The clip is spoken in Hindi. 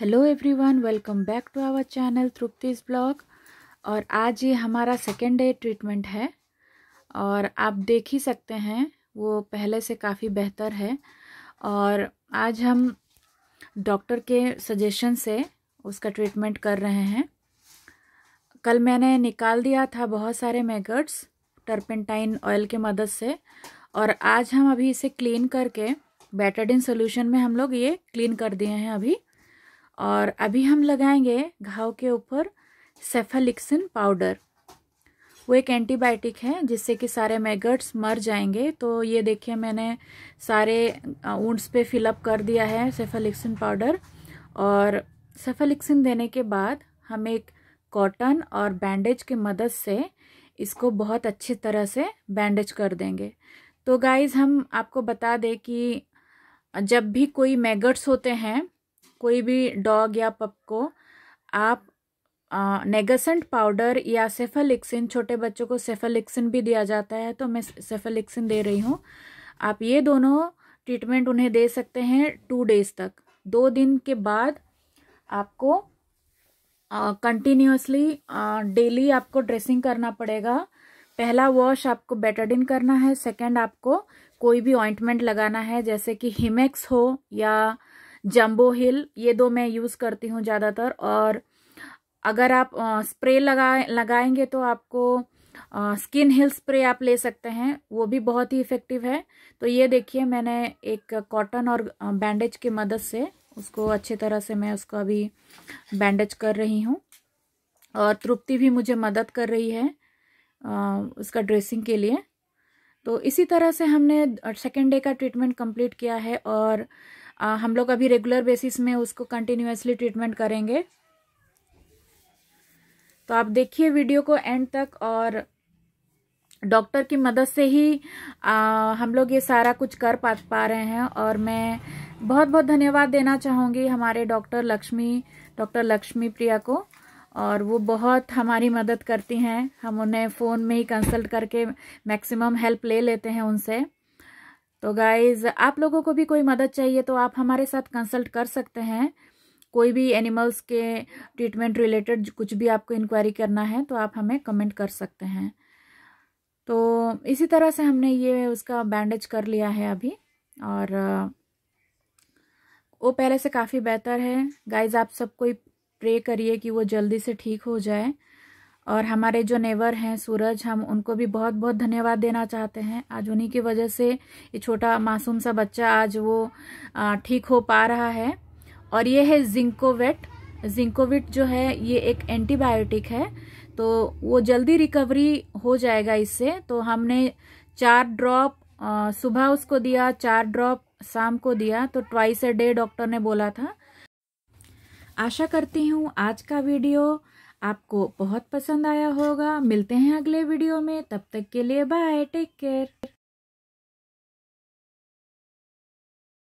hello everyone welcome back to our channel Tripti's blog और आज ये हमारा सेकेंड डे ट्रीटमेंट है और आप देख ही सकते हैं वो पहले से काफ़ी बेहतर है और आज हम डॉक्टर के सजेशन से उसका ट्रीटमेंट कर रहे हैं कल मैंने निकाल दिया था बहुत सारे मैगट्स टर्पेंटाइन ऑयल के मदद से और आज हम अभी इसे क्लीन करके बैटरडिन सोल्यूशन में हम लोग ये क्लीन कर दिए हैं अभी और अभी हम लगाएंगे घाव के ऊपर सेफेलिक्सिन पाउडर वो एक एंटीबायोटिक है जिससे कि सारे मैगट्स मर जाएंगे तो ये देखिए मैंने सारे ऊंट्स पे फिलअप कर दिया है सेफेलिक्सिन पाउडर और सेफेलिक्सिन देने के बाद हम एक कॉटन और बैंडेज की मदद से इसको बहुत अच्छी तरह से बैंडेज कर देंगे तो गाइज़ हम आपको बता दें कि जब भी कोई मैगट्स होते हैं कोई भी डॉग या पप को आप नेगसेंट पाउडर या सेफलिक्सिन छोटे बच्चों को सेफालिक्सिन भी दिया जाता है तो मैं सेफालिक्सिन दे रही हूँ आप ये दोनों ट्रीटमेंट उन्हें दे सकते हैं टू डेज तक दो दिन के बाद आपको कंटिन्यूसली डेली आपको ड्रेसिंग करना पड़ेगा पहला वॉश आपको बेटाडिन करना है सेकेंड आपको कोई भी ऑइंटमेंट लगाना है जैसे कि हिमेक्स हो या जम्बो हिल ये दो मैं यूज़ करती हूँ ज़्यादातर और अगर आप स्प्रे लगा लगाएंगे तो आपको स्किन हिल स्प्रे आप ले सकते हैं वो भी बहुत ही इफ़ेक्टिव है तो ये देखिए मैंने एक कॉटन और बैंडेज की मदद से उसको अच्छे तरह से मैं उसको अभी बैंडेज कर रही हूँ और तृप्ति भी मुझे मदद कर रही है उसका ड्रेसिंग के लिए तो इसी तरह से हमने सेकेंड डे का ट्रीटमेंट कंप्लीट किया है और आ, हम लोग अभी रेगुलर बेसिस में उसको कंटिन्यूसली ट्रीटमेंट करेंगे तो आप देखिए वीडियो को एंड तक और डॉक्टर की मदद से ही आ, हम लोग ये सारा कुछ कर पा पा रहे हैं और मैं बहुत बहुत धन्यवाद देना चाहूँगी हमारे डॉक्टर लक्ष्मी डॉक्टर लक्ष्मी प्रिया को और वो बहुत हमारी मदद करती हैं हम उन्हें फ़ोन में ही कंसल्ट करके मैक्सिमम हेल्प ले लेते हैं उनसे तो गाइज आप लोगों को भी कोई मदद चाहिए तो आप हमारे साथ कंसल्ट कर सकते हैं कोई भी एनिमल्स के ट्रीटमेंट रिलेटेड कुछ भी आपको इंक्वायरी करना है तो आप हमें कमेंट कर सकते हैं तो इसी तरह से हमने ये उसका बैंडेज कर लिया है अभी और वो पहले से काफ़ी बेहतर है गाइज आप सब कोई प्रे करिए कि वो जल्दी से ठीक हो जाए और हमारे जो नेवर हैं सूरज हम उनको भी बहुत बहुत धन्यवाद देना चाहते हैं आज उन्हीं की वजह से ये छोटा मासूम सा बच्चा आज वो ठीक हो पा रहा है और ये है जिंकोवेट जिंकोविट जो है ये एक एंटीबायोटिक है तो वो जल्दी रिकवरी हो जाएगा इससे तो हमने चार ड्रॉप सुबह उसको दिया चार ड्रॉप शाम को दिया तो ट्वाइस अ डे डॉक्टर ने बोला था आशा करती हूँ आज का वीडियो आपको बहुत पसंद आया होगा मिलते हैं अगले वीडियो में तब तक के लिए बाय टेक केयर